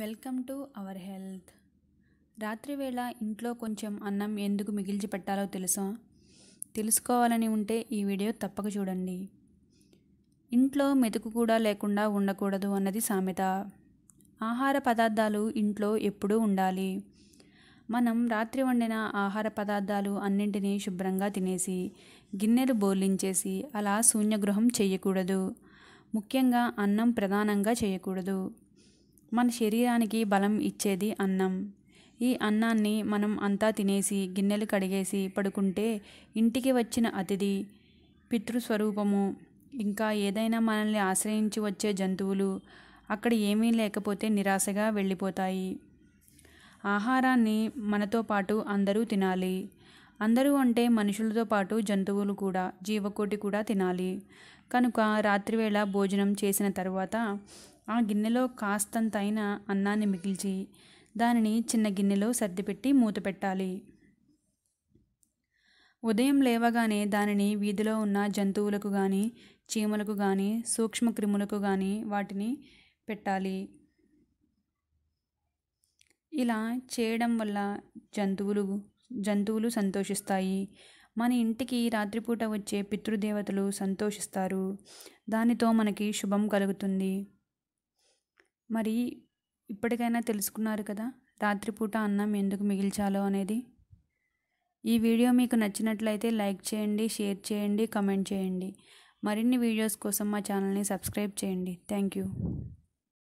welcome to our health రాత్రివేళ ఇంట్లో కొంచెం అన్నం ఎందుకు మిగిల్చి పెట్టాలో తెలుసా తెలుసుకోవాలని ఉంటే ఈ వీడియో తప్పక చూడండి ఇంట్లో మెతుకు కూడా లేకుండా ఉండకూడదు అన్నది సామెత ఆహార పదార్థాలు ఇంట్లో ఎప్పుడూ ఉండాలి మనం రాత్రి వండిన ఆహార పదార్థాలు అన్నింటినీ శుభ్రంగా తినేసి గిన్నెలు బోర్లించేసి అలా శూన్యగృహం చేయకూడదు ముఖ్యంగా అన్నం ప్రధానంగా చేయకూడదు మన శరీరానికి బలం ఇచ్చేది అన్నం ఈ అన్నాన్ని మనం అంతా తినేసి గిన్నెలు కడిగేసి పడుకుంటే ఇంటికి వచ్చిన అతిథి పితృస్వరూపము ఇంకా ఏదైనా మనల్ని ఆశ్రయించి వచ్చే జంతువులు అక్కడ ఏమీ లేకపోతే నిరాశగా వెళ్ళిపోతాయి ఆహారాన్ని మనతో పాటు అందరూ తినాలి అందరూ అంటే మనుషులతో పాటు జంతువులు కూడా జీవకోటి కూడా తినాలి కనుక రాత్రివేళ భోజనం చేసిన తర్వాత ఆ గిన్నెలో కాస్తంతైన అన్నాన్ని మిగిల్చి దానిని చిన్న గిన్నెలో సర్దిపెట్టి మూత పెట్టాలి ఉదయం లేవగానే దానిని వీధిలో ఉన్న జంతువులకు కానీ చీమలకు కానీ సూక్ష్మ క్రిములకు కానీ వాటిని పెట్టాలి ఇలా చేయడం వల్ల జంతువులు జంతువులు సంతోషిస్తాయి మన ఇంటికి రాత్రిపూట వచ్చే పితృదేవతలు సంతోషిస్తారు దానితో మనకి శుభం కలుగుతుంది మరి ఇప్పటికైనా తెలుసుకున్నారు కదా రాత్రిపూట అన్నం ఎందుకు మిగిల్చాలో అనేది ఈ వీడియో మీకు నచ్చినట్లయితే లైక్ చేయండి షేర్ చేయండి కమెంట్ చేయండి మరిన్ని వీడియోస్ కోసం మా ఛానల్ని సబ్స్క్రైబ్ చేయండి థ్యాంక్ యూ